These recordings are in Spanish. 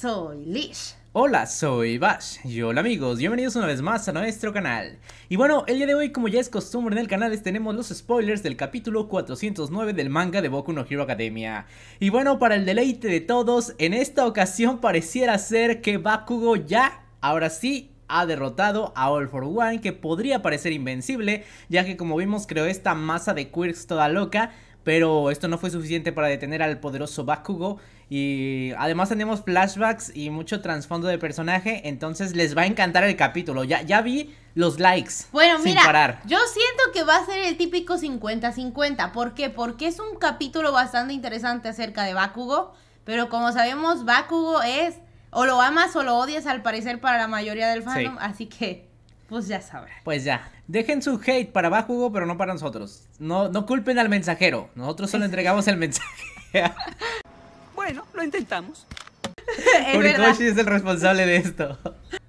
soy Lish. Hola, soy Bash y hola amigos, bienvenidos una vez más a nuestro canal. Y bueno, el día de hoy como ya es costumbre en el canal les tenemos los spoilers del capítulo 409 del manga de Boku no Hero Academia. Y bueno, para el deleite de todos, en esta ocasión pareciera ser que Bakugo ya, ahora sí, ha derrotado a All for One que podría parecer invencible ya que como vimos creó esta masa de quirks toda loca pero esto no fue suficiente para detener al poderoso Bakugo y además tenemos flashbacks y mucho trasfondo de personaje, entonces les va a encantar el capítulo. Ya, ya vi los likes. Bueno, mira, yo siento que va a ser el típico 50-50. ¿Por qué? Porque es un capítulo bastante interesante acerca de Bakugo, pero como sabemos, Bakugo es o lo amas o lo odias al parecer para la mayoría del fandom, así que pues ya sabrá. Pues ya. Dejen su hate para abajo, pero no para nosotros. No, no culpen al mensajero. Nosotros solo entregamos el mensaje. bueno, lo intentamos. es el responsable de esto.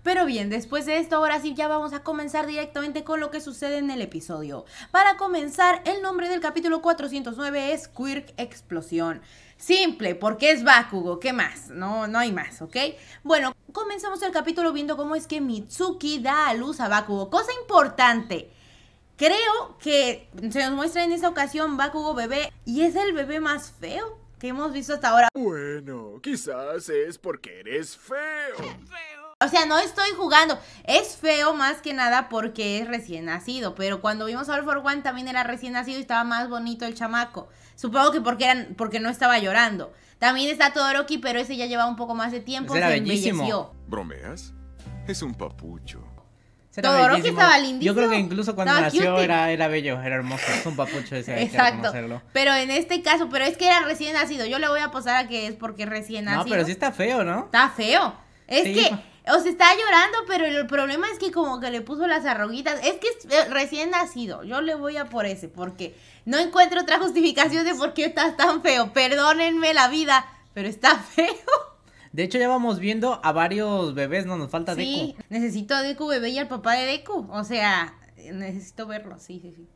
Pero bien, después de esto, ahora sí ya vamos a comenzar directamente con lo que sucede en el episodio. Para comenzar, el nombre del capítulo 409 es Quirk Explosión. Simple, porque es Bakugo, ¿qué más? No, no hay más, ¿ok? Bueno, comenzamos el capítulo viendo cómo es que Mitsuki da a luz a Bakugo. Cosa importante, creo que se nos muestra en esta ocasión Bakugo bebé y es el bebé más feo que hemos visto hasta ahora. Bueno, quizás es porque eres feo. O sea, no estoy jugando. Es feo más que nada porque es recién nacido. Pero cuando vimos a All for One también era recién nacido y estaba más bonito el chamaco. Supongo que porque, eran, porque no estaba llorando. También está Todoroki, pero ese ya llevaba un poco más de tiempo. se ¿Bromeas? Es un papucho. Todoroki estaba lindísimo. Yo creo que incluso cuando nació era, bello, era hermoso. Es un papucho ese. Exacto. Pero en este caso, pero es que era recién nacido. Yo le voy a posar a que es porque recién nacido. No, pero sí está feo, ¿no? Está feo. Es que o sea, está llorando, pero el problema es que como que le puso las arroguitas Es que es eh, recién nacido. Yo le voy a por ese, porque no encuentro otra justificación de por qué estás tan feo. Perdónenme la vida, pero está feo. De hecho, ya vamos viendo a varios bebés, no nos falta Deku. Sí, necesito a Deku bebé y al papá de Deku. O sea, necesito verlo, sí, sí, sí.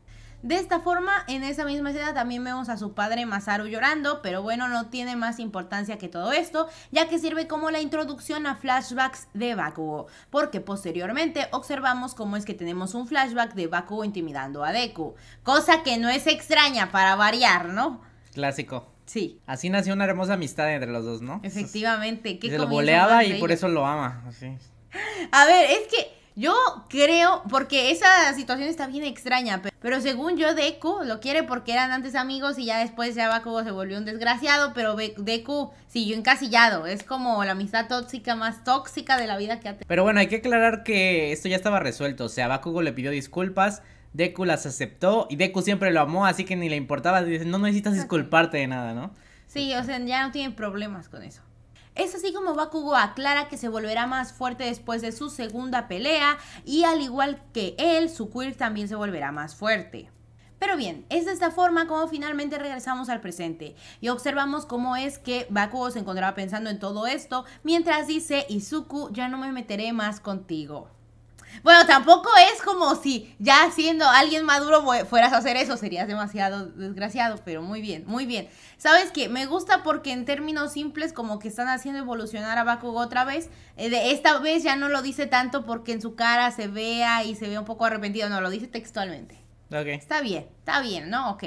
De esta forma, en esa misma escena también vemos a su padre Masaru llorando, pero bueno, no tiene más importancia que todo esto, ya que sirve como la introducción a flashbacks de Bakugo, porque posteriormente observamos cómo es que tenemos un flashback de Bakugo intimidando a Deku, cosa que no es extraña para variar, ¿no? Clásico. Sí. Así nació una hermosa amistad entre los dos, ¿no? Efectivamente. Que lo boleaba y por eso lo ama. A ver, es que yo creo, porque esa situación está bien extraña, pero, según yo, Deku lo quiere porque eran antes amigos y ya después ya se volvió un desgraciado, pero Deku siguió encasillado. Es como la amistad tóxica más tóxica de la vida que ha tenido. Pero bueno, hay que aclarar que esto ya estaba resuelto. O sea, Bakugo le pidió disculpas, Deku las aceptó y Deku siempre lo amó, así que ni le importaba. Dice, no necesitas disculparte de nada, ¿no? Sí, o sea, ya no tienen problemas con eso. Es así como Bakugo aclara que se volverá más fuerte después de su segunda pelea y al igual que él, su también se volverá más fuerte. Pero bien, es de esta forma como finalmente regresamos al presente y observamos cómo es que Bakugo se encontraba pensando en todo esto mientras dice, Izuku, ya no me meteré más contigo. Bueno, tampoco es como si ya siendo alguien maduro fueras a hacer eso, serías demasiado desgraciado, pero muy bien, muy bien. ¿Sabes qué? Me gusta porque en términos simples como que están haciendo evolucionar a Bakugo otra vez. Eh, esta vez ya no lo dice tanto porque en su cara se vea y se ve un poco arrepentido, no, lo dice textualmente. Okay. Está bien, está bien, ¿no? Ok.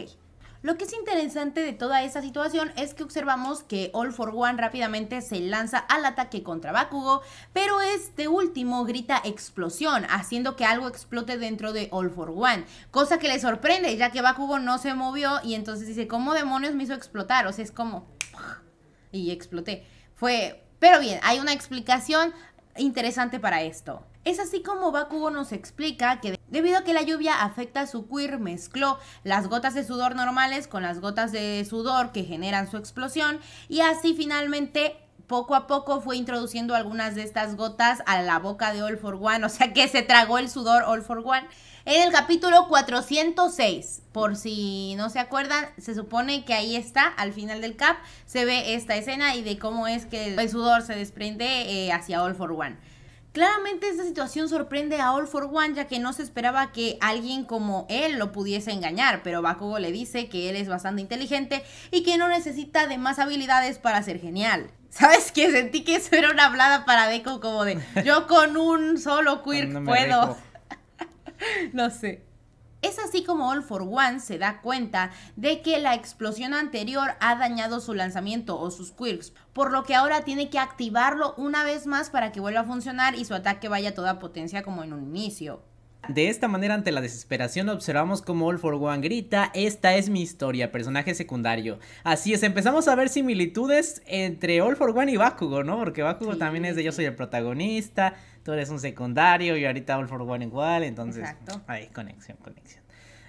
Lo que es interesante de toda esta situación es que observamos que All for One rápidamente se lanza al ataque contra Bakugo, pero este último grita explosión, haciendo que algo explote dentro de All for One, cosa que le sorprende ya que Bakugo no se movió y entonces dice, ¿cómo demonios me hizo explotar? O sea, es como... Y exploté. Fue... Pero bien, hay una explicación interesante para esto. Es así como Bakugo nos explica que debido a que la lluvia afecta a su queer, mezcló las gotas de sudor normales con las gotas de sudor que generan su explosión y así finalmente poco a poco fue introduciendo algunas de estas gotas a la boca de All for One, o sea que se tragó el sudor All for One. En el capítulo 406, por si no se acuerdan, se supone que ahí está, al final del cap, se ve esta escena y de cómo es que el sudor se desprende eh, hacia All for One. Claramente esta situación sorprende a All for One ya que no se esperaba que alguien como él lo pudiese engañar, pero Bakugo le dice que él es bastante inteligente y que no necesita de más habilidades para ser genial. ¿Sabes qué? Sentí que eso era una hablada para Deco como de yo con un solo quirk puedo. no sé. Es así como All for One se da cuenta de que la explosión anterior ha dañado su lanzamiento o sus quirks, por lo que ahora tiene que activarlo una vez más para que vuelva a funcionar y su ataque vaya a toda potencia como en un inicio. De esta manera, ante la desesperación, observamos como All for One grita, esta es mi historia, personaje secundario. Así es, empezamos a ver similitudes entre All for One y Bakugo, ¿no? Porque Bakugo también es de yo soy el protagonista, tú eres un secundario y ahorita All for One igual, entonces hay conexión, conexión.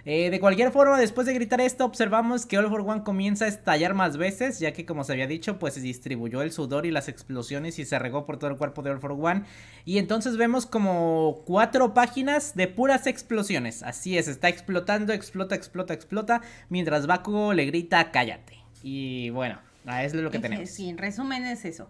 Eh, de cualquier forma, después de gritar esto, observamos que All for One comienza a estallar más veces, ya que como se había dicho, pues se distribuyó el sudor y las explosiones y se regó por todo el cuerpo de All for One. Y entonces vemos como cuatro páginas de puras explosiones. Así es, está explotando, explota, explota, explota, mientras Bakugo le grita cállate. Y bueno, eso es lo que tenemos. Sí, en resumen es eso.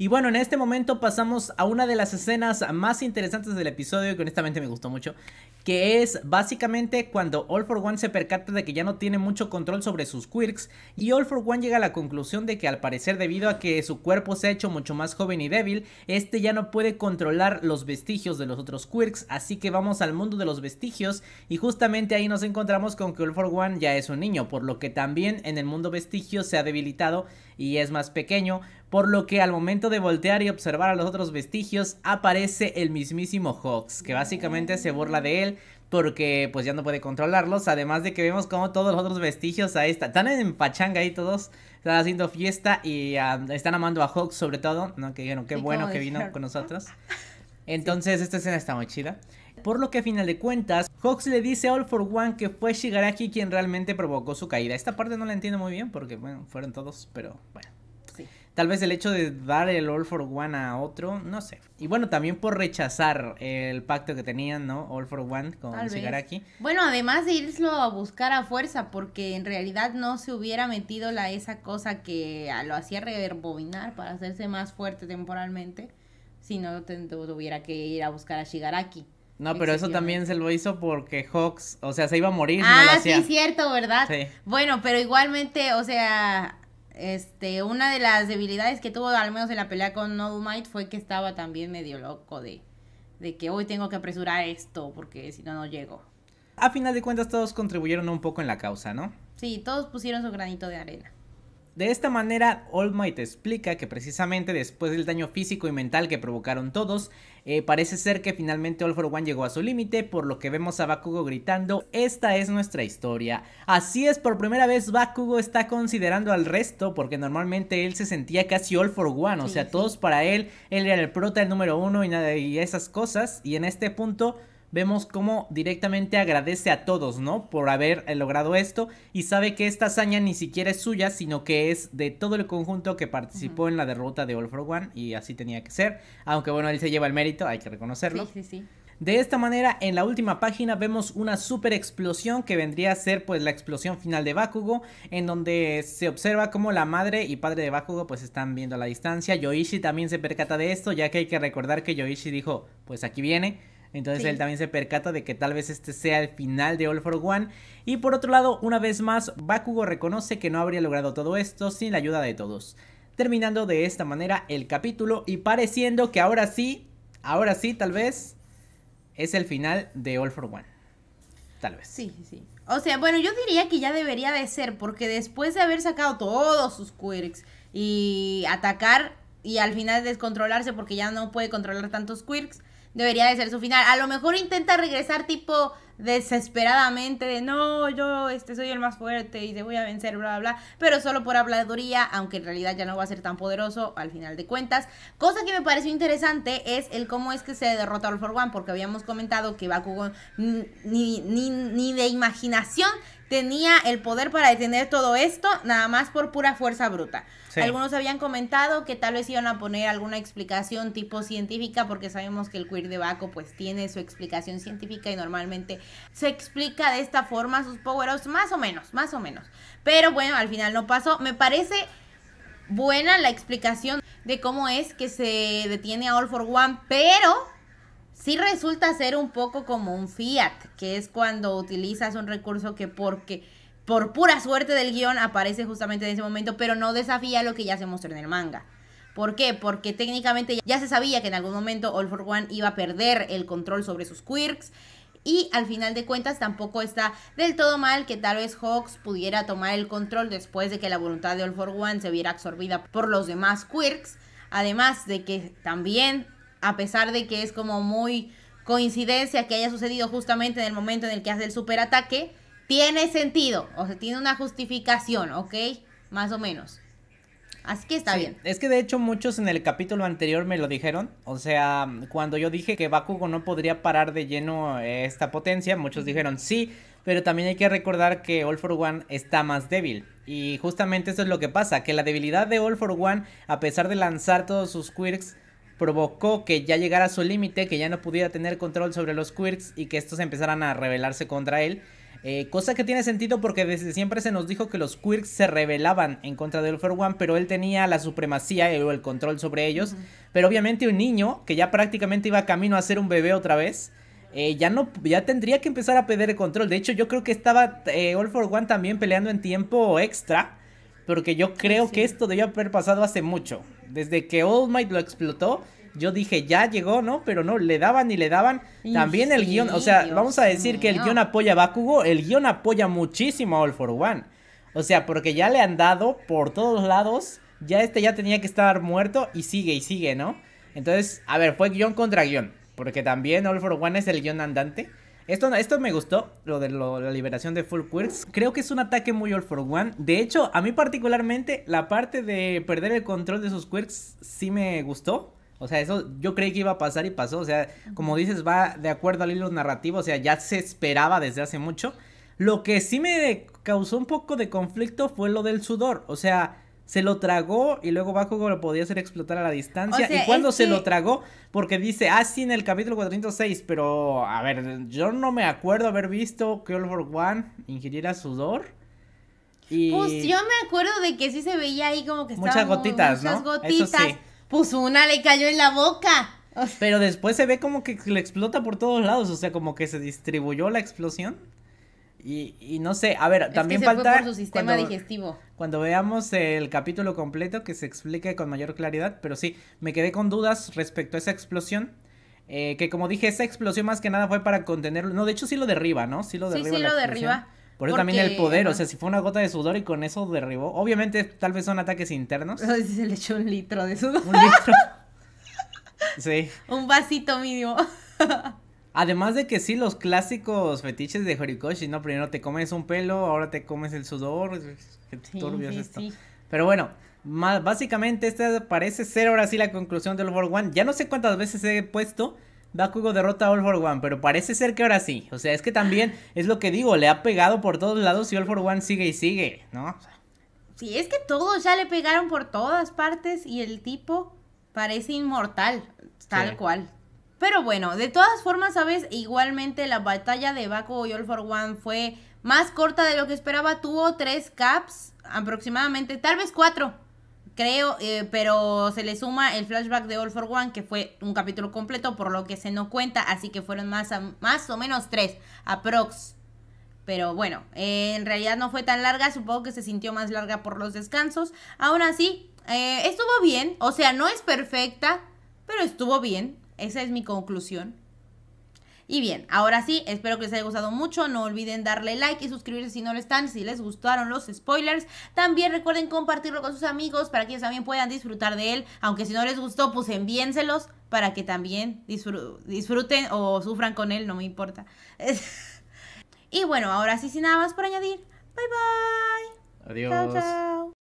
Y bueno, en este momento pasamos a una de las escenas más interesantes del episodio, que honestamente me gustó mucho, que es básicamente cuando All for One se percata de que ya no tiene mucho control sobre sus quirks y All for One llega a la conclusión de que al parecer debido a que su cuerpo se ha hecho mucho más joven y débil, este ya no puede controlar los vestigios de los otros quirks, así que vamos al mundo de los vestigios y justamente ahí nos encontramos con que All for One ya es un niño, por lo que también en el mundo vestigios se ha debilitado y es más pequeño, por lo que al momento de voltear y observar a los otros vestigios aparece el mismísimo Hawks, que básicamente se burla de él porque pues ya no puede controlarlos, además de que vemos como todos los otros vestigios ahí están, están en pachanga ahí todos, están haciendo fiesta y um, están amando a Hawks sobre todo, ¿no? Que dijeron, qué bueno que vino con nosotros. Entonces, esta escena está muy chida. Por lo que a final de cuentas, Hawks le dice a All for One que fue Shigaraki quien realmente provocó su caída. Esta parte no la entiendo muy bien porque, bueno, fueron todos, pero bueno. Sí. Tal vez el hecho de dar el All for One a otro, no sé. Y bueno, también por rechazar el pacto que tenían, ¿no? All for One con Shigaraki. Bueno, además de irlo a buscar a fuerza, porque en realidad no se hubiera metido la esa cosa que lo hacía reverbobinar para hacerse más fuerte temporalmente, Si no, tuviera que ir a buscar a Shigaraki. No, pero eso también se lo hizo porque Hawks, o sea, se iba a morir. no lo ah, hacía. sí, cierto, ¿verdad? Sí. Bueno, pero igualmente, o sea, este, una de las debilidades que tuvo al menos en la pelea con No Might fue que estaba también medio loco de, de que hoy tengo que apresurar esto porque si no, no llego. A final de cuentas, todos contribuyeron un poco en la causa, ¿no? Sí, todos pusieron su granito de arena. De esta manera, All Might explica que precisamente después del daño físico y mental que provocaron todos, eh, parece ser que finalmente All for One llegó a su límite, por lo que vemos a Bakugo gritando, esta es nuestra historia. Así es, por primera vez Bakugo está considerando al resto, porque normalmente él se sentía casi All for One, o sea, todos para él, él era el prota, el número uno y, nada, y esas cosas, y en este punto vemos cómo directamente agradece a todos, ¿no? Por haber eh, logrado esto y sabe que esta hazaña ni siquiera es suya, sino que es de todo el conjunto que participó en la derrota de All for One y así tenía que ser, aunque bueno, él se lleva el mérito, hay que reconocerlo. Sí, sí, sí. De esta manera, en la última página vemos una super explosión que vendría a ser pues la explosión final de Bakugo, en donde se observa cómo la madre y padre de Bakugo pues están viendo a la distancia. Yoishi también se percata de esto, ya que hay que recordar que Yoishi dijo, pues aquí viene. Entonces él también se percata de que tal vez este sea el final de All for One. Y por otro lado, una vez más, Bakugo reconoce que no habría logrado todo esto sin la ayuda de todos. Terminando de esta manera el capítulo y pareciendo que ahora sí, ahora sí tal vez, es el final de All for One. Tal vez. Sí, sí. O sea, bueno, yo diría que ya debería de ser, porque después de haber sacado todos sus quirks y atacar y al final descontrolarse porque ya no puede controlar tantos quirks, debería de ser su final. A lo mejor intenta regresar tipo desesperadamente de no, yo este soy el más fuerte y te voy a vencer, bla, bla, bla, pero solo por habladuría, aunque en realidad ya no va a ser tan poderoso al final de cuentas. Cosa que me pareció interesante es el cómo es que se derrota All for One, porque habíamos comentado que Bakugo ni, ni, ni de imaginación tenía el poder para detener todo esto, nada más por pura fuerza bruta. Algunos habían comentado que tal vez iban a poner alguna explicación tipo científica, porque sabemos que el queer de bakugan pues tiene su explicación científica y normalmente se explica de esta forma sus power-ups, más o menos, más o menos. Pero bueno, al final no pasó. Me parece buena la explicación de cómo es que se detiene a All for One, pero sí resulta ser un poco como un fiat, que es cuando utilizas un recurso que porque por pura suerte del guión aparece justamente en ese momento, pero no desafía lo que ya se mostró en el manga. ¿Por qué? Porque técnicamente ya se sabía que en algún momento All for One iba a perder el control sobre sus quirks y al final de cuentas tampoco está del todo mal que tal vez Hawks pudiera tomar el control después de que la voluntad de All for One se viera absorbida por los demás quirks. Además de que también, a pesar de que es como muy coincidencia que haya sucedido justamente en el momento en el que hace el superataque, tiene sentido, o sea, tiene una justificación, ¿ok? Más o menos. Así que está bien. Es que de hecho muchos en el capítulo anterior me lo dijeron. O sea, cuando yo dije que Bakugo no podría parar de lleno esta potencia, muchos dijeron sí, pero también hay que recordar que All for One está más débil. Y justamente eso es lo que pasa, que la debilidad de All for One, a pesar de lanzar todos sus quirks, provocó que ya llegara a su límite, que ya no pudiera tener control sobre los quirks y que estos empezaran a rebelarse contra él. Eh, cosa que tiene sentido porque desde siempre se nos dijo que los Quirks se rebelaban en contra del for One, pero él tenía la supremacía eh, o el control sobre ellos. Pero obviamente un niño que ya prácticamente iba camino a ser un bebé otra vez. Eh, ya no ya tendría que empezar a perder el control. De hecho, yo creo que estaba eh, All for One también peleando en tiempo extra. Porque yo creo que esto debió haber pasado hace mucho. Desde que All Might lo explotó, yo dije, ya llegó, ¿no? Pero no, le daban y le daban. También el guión, o sea, vamos a decir que el guión apoya a Bakugo, el guión apoya muchísimo a All for One. O sea, porque ya le han dado por todos lados, ya este ya tenía que estar muerto y sigue y sigue, ¿no? Entonces, a ver, fue guión contra guión, porque también All for One es el guión andante. Esto, esto me gustó, lo de la liberación de Full Quirks. Creo que es un ataque muy All for One. De hecho, a mí particularmente, la parte de perder el control de sus Quirks sí me gustó. O sea, eso yo creí que iba a pasar y pasó. O sea, como dices, va de acuerdo al hilo narrativo. O sea, ya se esperaba desde hace mucho. Lo que sí me causó un poco de conflicto fue lo del sudor. O sea, se lo tragó y luego bajo lo podía hacer explotar a la distancia. y cuándo se lo tragó, porque dice, ah, sí, en el capítulo 406, pero a ver, yo no me acuerdo haber visto que All for One ingiriera sudor. Y... Pues yo me acuerdo de que sí se veía ahí como que estaban muchas gotitas, muchas ¿no? gotitas pues una le cayó en la boca. Pero después se ve como que le explota por todos lados, o sea, como que se distribuyó la explosión. Y, no sé, a ver, también falta. su sistema cuando, digestivo. Cuando veamos el capítulo completo que se explique con mayor claridad, pero sí, me quedé con dudas respecto a esa explosión. Eh, que como dije, esa explosión más que nada fue para contenerlo. No, de hecho sí lo derriba, ¿no? Sí lo derriba. Sí, sí lo derriba. Por eso también el poder, o sea, si fue una gota de sudor y con eso derribó. Obviamente, tal vez son ataques internos. No, si se le echó un litro de sudor. Un litro. Sí. Un vasito mínimo. Además de que sí, los clásicos fetiches de Horikoshi, ¿no? Primero te comes un pelo, ahora te comes el sudor. Qué turbio esto. Pero bueno, básicamente esta parece ser ahora sí la conclusión del World One. Ya no sé cuántas veces he puesto, Bakugo derrota a All for One, pero parece ser que ahora sí. O sea, es que también es lo que digo, le ha pegado por todos lados y All for One sigue y sigue, ¿no? Sí, es que todos ya le pegaron por todas partes y el tipo parece inmortal, tal cual. Pero bueno, de todas formas, ¿sabes? Igualmente la batalla de Bakugo y All for One fue más corta de lo que esperaba. Tuvo tres caps aproximadamente, tal vez cuatro Creo, eh, pero se le suma el flashback de All for One, que fue un capítulo completo, por lo que se no cuenta, así que fueron más, más o menos tres, aprox. Pero bueno, eh, en realidad no fue tan larga, supongo que se sintió más larga por los descansos. Aún así, eh, estuvo bien, o sea, no es perfecta, pero estuvo bien. Esa es mi conclusión. Y bien, ahora sí, espero que les haya gustado mucho. No olviden darle like y suscribirse si no lo están, si les gustaron los spoilers. También recuerden compartirlo con sus amigos para que ellos también puedan disfrutar de él. Aunque si no les gustó, pues envíenselos para que también disfruten o sufran con él, no me importa. y bueno, ahora sí, sin nada más por añadir. Bye bye. Adiós. Chao, chao.